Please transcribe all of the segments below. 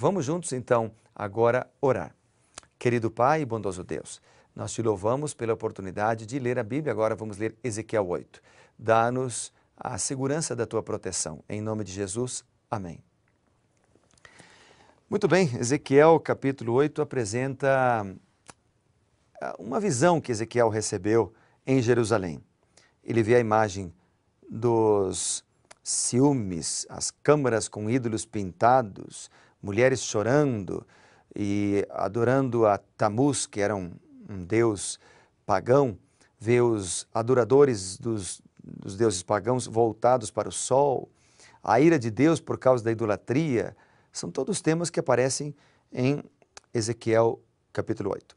Vamos juntos então agora orar. Querido Pai e bondoso Deus, nós te louvamos pela oportunidade de ler a Bíblia. Agora vamos ler Ezequiel 8. Dá-nos a segurança da tua proteção. Em nome de Jesus. Amém. Muito bem, Ezequiel capítulo 8 apresenta ah, uma visão que Ezequiel recebeu em Jerusalém. Ele vê a imagem dos ciúmes, as câmaras com ídolos pintados, mulheres chorando e adorando a Tammuz, que era um, um deus pagão, vê os adoradores dos, dos deuses pagãos voltados para o sol, a ira de Deus por causa da idolatria, são todos temas que aparecem em Ezequiel capítulo 8.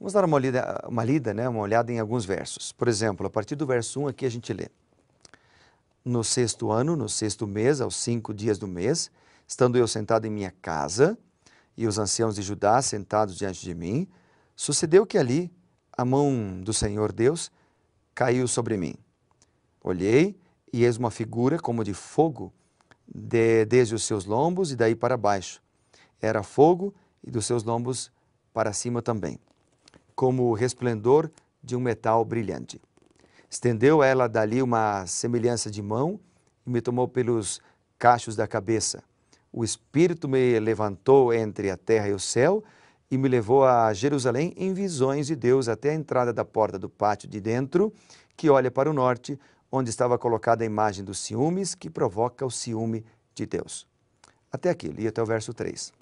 Vamos dar uma lida, uma lida, né, uma olhada em alguns versos. Por exemplo, a partir do verso 1 aqui a gente lê: No sexto ano, no sexto mês, aos cinco dias do mês, Estando eu sentado em minha casa, e os anciãos de Judá sentados diante de mim, sucedeu que ali a mão do Senhor Deus caiu sobre mim. Olhei, e eis uma figura como de fogo, de, desde os seus lombos e daí para baixo. Era fogo e dos seus lombos para cima também, como o resplendor de um metal brilhante. Estendeu ela dali uma semelhança de mão e me tomou pelos cachos da cabeça o Espírito me levantou entre a terra e o céu e me levou a Jerusalém em visões de Deus até a entrada da porta do pátio de dentro, que olha para o norte, onde estava colocada a imagem dos ciúmes que provoca o ciúme de Deus. Até aqui, li até o verso 3.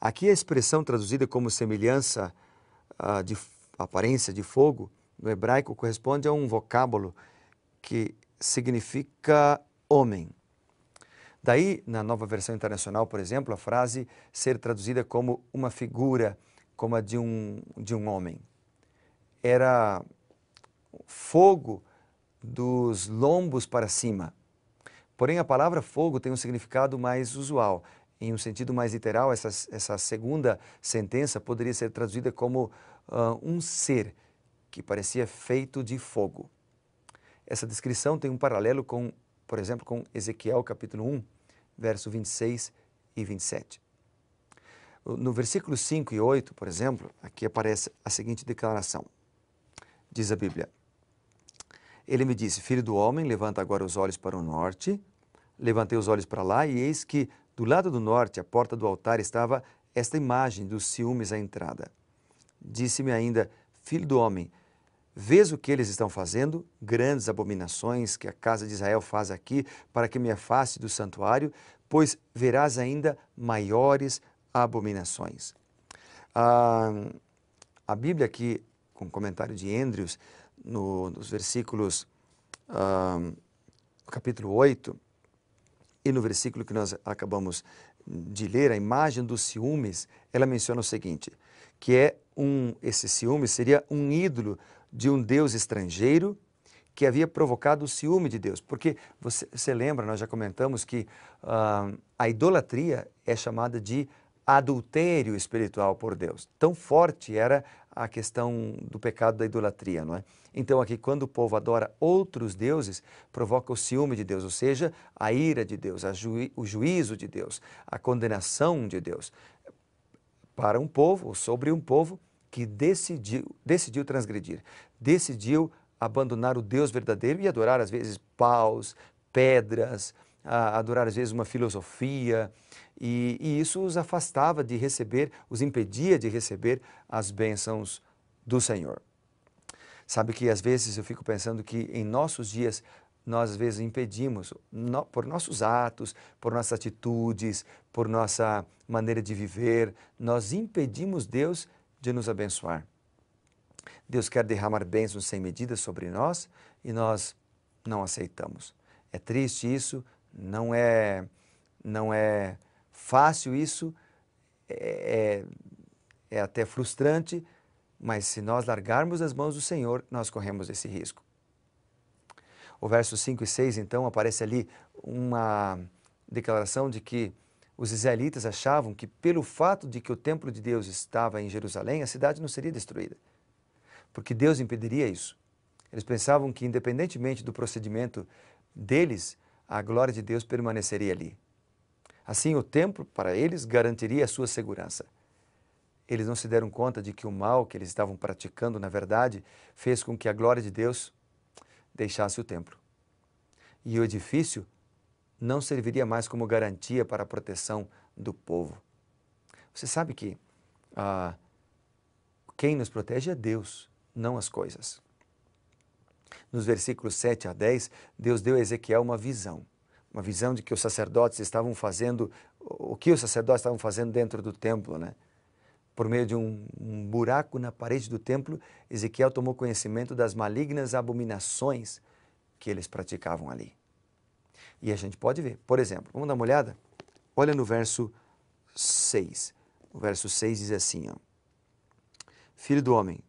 Aqui a expressão traduzida como semelhança uh, de aparência de fogo, no hebraico, corresponde a um vocábulo que significa homem. Daí, na nova versão internacional, por exemplo, a frase ser traduzida como uma figura, como a de um, de um homem. Era fogo dos lombos para cima. Porém, a palavra fogo tem um significado mais usual. Em um sentido mais literal, essa, essa segunda sentença poderia ser traduzida como uh, um ser que parecia feito de fogo. Essa descrição tem um paralelo com, por exemplo, com Ezequiel capítulo 1, verso 26 e 27. No versículo 5 e 8, por exemplo, aqui aparece a seguinte declaração. Diz a Bíblia: Ele me disse: Filho do homem, levanta agora os olhos para o norte. Levantei os olhos para lá e eis que do lado do norte, à porta do altar, estava esta imagem dos ciúmes à entrada. Disse-me ainda: Filho do homem, Vês o que eles estão fazendo? Grandes abominações que a casa de Israel faz aqui, para que me afaste do santuário, pois verás ainda maiores abominações. Ah, a Bíblia aqui, com o comentário de Andrews, no, nos versículos, ah, capítulo 8, e no versículo que nós acabamos de ler, a imagem dos ciúmes, ela menciona o seguinte, que é um, esse ciúme seria um ídolo de um Deus estrangeiro que havia provocado o ciúme de Deus. Porque você, você lembra, nós já comentamos que uh, a idolatria é chamada de adultério espiritual por Deus. Tão forte era a questão do pecado da idolatria, não é? Então, aqui, quando o povo adora outros deuses, provoca o ciúme de Deus, ou seja, a ira de Deus, ju o juízo de Deus, a condenação de Deus para um povo, ou sobre um povo que decidiu, decidiu transgredir decidiu abandonar o Deus verdadeiro e adorar às vezes paus, pedras, adorar às vezes uma filosofia, e, e, isso os afastava de receber, os impedia de receber as bênçãos do Senhor. Sabe que às vezes eu fico pensando que em nossos dias nós às vezes impedimos, no, por nossos atos, por nossas atitudes, por nossa maneira de viver, nós impedimos Deus de nos abençoar. Deus quer derramar bênçãos sem medida sobre nós e nós não aceitamos. É triste isso, não é, não é fácil isso, é, é, é até frustrante, mas se nós largarmos as mãos do Senhor, nós corremos esse risco. O verso 5 e 6, então, aparece ali uma declaração de que os israelitas achavam que, pelo fato de que o templo de Deus estava em Jerusalém, a cidade não seria destruída porque Deus impediria isso. Eles pensavam que, independentemente do procedimento deles, a glória de Deus permaneceria ali. Assim, o templo para eles garantiria a sua segurança. Eles não se deram conta de que o mal que eles estavam praticando, na verdade, fez com que a glória de Deus deixasse o templo. E o edifício não serviria mais como garantia para a proteção do povo. Você sabe que ah, quem nos protege é Deus não as coisas. Nos versículos 7 a 10, Deus deu a Ezequiel uma visão, uma visão de que os sacerdotes estavam fazendo, o que os sacerdotes estavam fazendo dentro do templo, né? Por meio de um, um buraco na parede do templo, Ezequiel tomou conhecimento das malignas abominações que eles praticavam ali. E a gente pode ver, por exemplo, vamos dar uma olhada? Olha no verso 6. O verso 6 diz assim: ó, Filho do homem,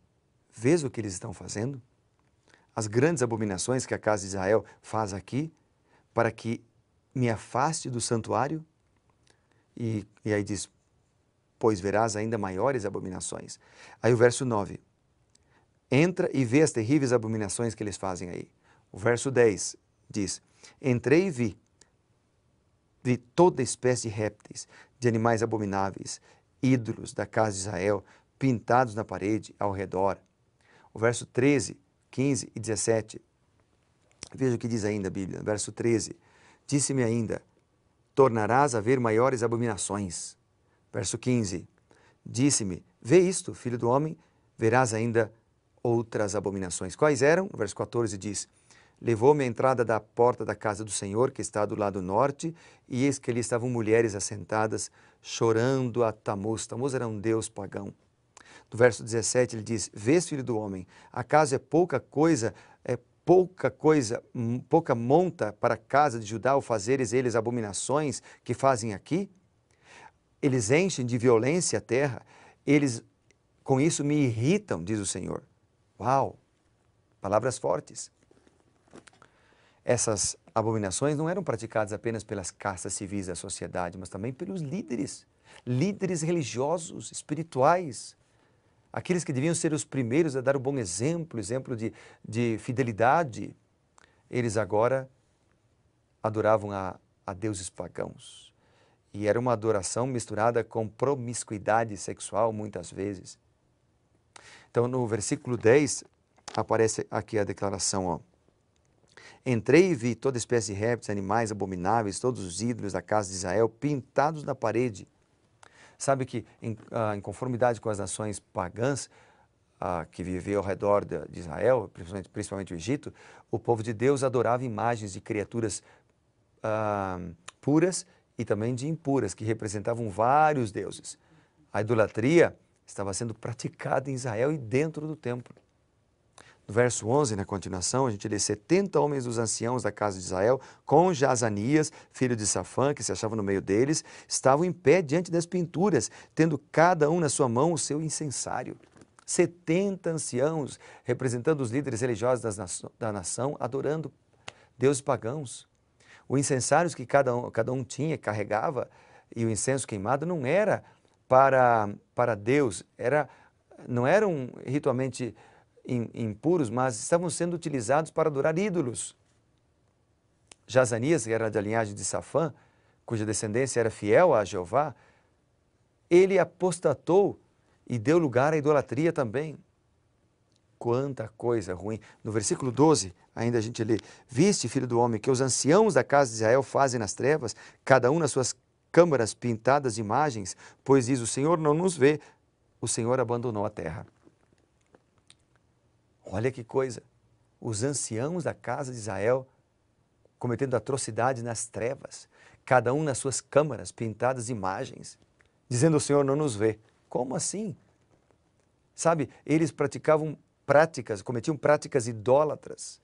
Vês o que eles estão fazendo? As grandes abominações que a casa de Israel faz aqui, para que me afaste do santuário? E, e aí diz: Pois verás ainda maiores abominações. Aí o verso 9: Entra e vê as terríveis abominações que eles fazem aí. O verso 10 diz: Entrei e vi de toda espécie de répteis, de animais abomináveis, ídolos da casa de Israel, pintados na parede ao redor, o verso 13, 15 e 17. Veja o que diz ainda a Bíblia, verso 13. Disse-me ainda: Tornarás a ver maiores abominações. Verso 15. Disse-me: Vê isto, filho do homem, verás ainda outras abominações. Quais eram? verso 14 diz: Levou-me à entrada da porta da casa do Senhor, que está do lado norte, e eis que ali estavam mulheres assentadas, chorando a Tamuz. Tamuz era um deus pagão. No verso 17 ele diz: Vês, filho do homem, acaso é pouca coisa, é pouca coisa, pouca monta para a casa de Judá o fazeres eles abominações que fazem aqui? Eles enchem de violência a terra, eles com isso me irritam, diz o Senhor. Uau! Palavras fortes. Essas abominações não eram praticadas apenas pelas castas civis da sociedade, mas também pelos líderes, líderes religiosos, espirituais, aqueles que deviam ser os primeiros a dar o bom exemplo, exemplo de, de fidelidade, eles agora adoravam a, a deuses pagãos. E era uma adoração misturada com promiscuidade sexual, muitas vezes. Então, no versículo 10, aparece aqui a declaração: ó. Entrei e vi toda espécie de répteis, animais abomináveis, todos os ídolos da casa de Israel pintados na parede Sabe que, em, ah, em conformidade com as nações pagãs ah, que viviam ao redor de, de Israel, principalmente, principalmente, o Egito, o povo de Deus adorava imagens de criaturas ah, puras e também de impuras, que representavam vários deuses. A idolatria estava sendo praticada em Israel e dentro do templo. No verso 11, na continuação, a gente lê 70 homens dos anciãos da casa de Israel, com Jazanias, filho de Safã, que se achava no meio deles, estavam em pé diante das pinturas, tendo cada um na sua mão o seu incensário. 70 anciãos, representando os líderes religiosos das da nação, adorando deuses pagãos. Os incensários que cada um, cada um tinha, carregava, e o incenso queimado não era para, para Deus, era, não era um, ritualmente impuros, mas estavam sendo utilizados para adorar ídolos. Jazanias, que era da linhagem de Safã, cuja descendência era fiel a Jeová, ele apostatou e deu lugar à idolatria também. Quanta coisa ruim. No versículo 12, ainda a gente lê: Viste, filho do homem, que os anciãos da casa de Israel fazem nas trevas, cada um nas suas câmaras pintadas de imagens, pois diz: O Senhor não nos vê, o Senhor abandonou a terra. Olha que coisa! Os anciãos da casa de Israel cometendo atrocidade nas trevas, cada um nas suas câmaras pintadas imagens, dizendo: O Senhor não nos vê. Como assim? Sabe, eles praticavam práticas, cometiam práticas idólatras.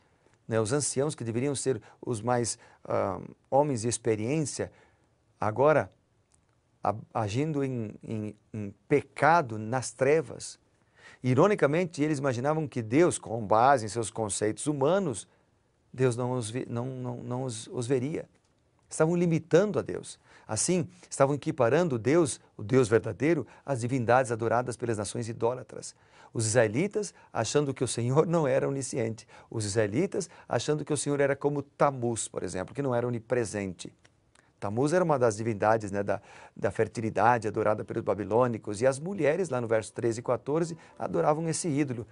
Né? Os anciãos, que deveriam ser os mais uh, homens de experiência, agora agindo em, em, em pecado nas trevas, Ironicamente, eles imaginavam que Deus, com base em seus conceitos humanos, Deus não os, não, não, não os, os veria. Estavam limitando a Deus. Assim, estavam equiparando Deus, o Deus verdadeiro, às divindades adoradas pelas nações idólatras. Os israelitas achando que o Senhor não era onisciente. Os israelitas achando que o Senhor era como Tamuz, por exemplo, que não era onipresente. Tamuz era uma das divindades né, da, da fertilidade, adorada pelos babilônicos, e as mulheres, lá no verso 13 e 14, adoravam esse ídolo.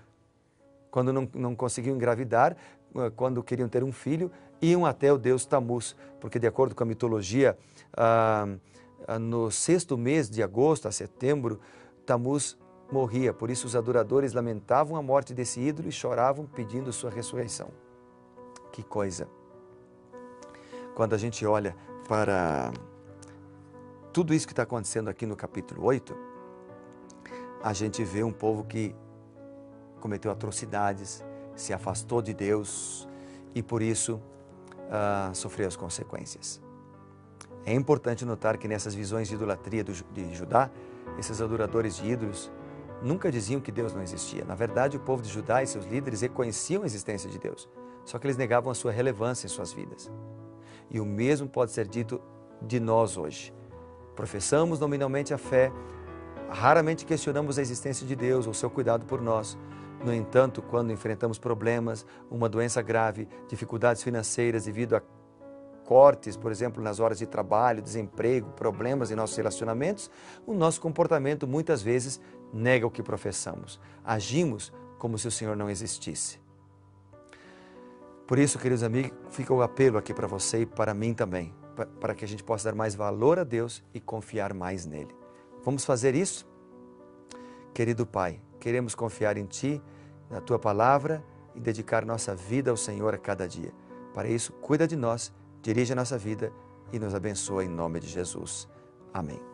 Quando não, não conseguiam engravidar, eh, quando queriam ter um filho, iam até o deus Tamuz, porque de acordo com a mitologia, ah, ah, no sexto mês de agosto a setembro, Tamuz morria, por isso os adoradores lamentavam a morte desse ídolo e choravam pedindo sua ressurreição. Que coisa! Quando a gente olha para tudo isso que está acontecendo aqui no capítulo 8, a gente vê um povo que cometeu atrocidades, se afastou de Deus e por isso uh, sofreu as consequências. É importante notar que nessas visões de idolatria do, de Judá, esses adoradores de ídolos nunca diziam que Deus não existia. Na verdade, o povo de Judá e seus líderes reconheciam a existência de Deus, só que eles negavam a sua relevância em suas vidas. E o mesmo pode ser dito de nós hoje. Professamos nominalmente a fé, raramente questionamos a existência de Deus ou seu cuidado por nós. No entanto, quando enfrentamos problemas, uma doença grave, dificuldades financeiras devido a cortes, por exemplo, nas horas de trabalho, desemprego, problemas em nossos relacionamentos, o nosso comportamento muitas vezes nega o que professamos. Agimos como se o Senhor não existisse. Por isso, queridos amigos, fica o apelo aqui para você e para mim também, para que a gente possa dar mais valor a Deus e confiar mais nele. Vamos fazer isso? Querido Pai, queremos confiar em Ti, na Tua palavra e dedicar nossa vida ao Senhor a cada dia. Para isso, cuida de nós, dirige a nossa vida e nos abençoa em nome de Jesus. Amém.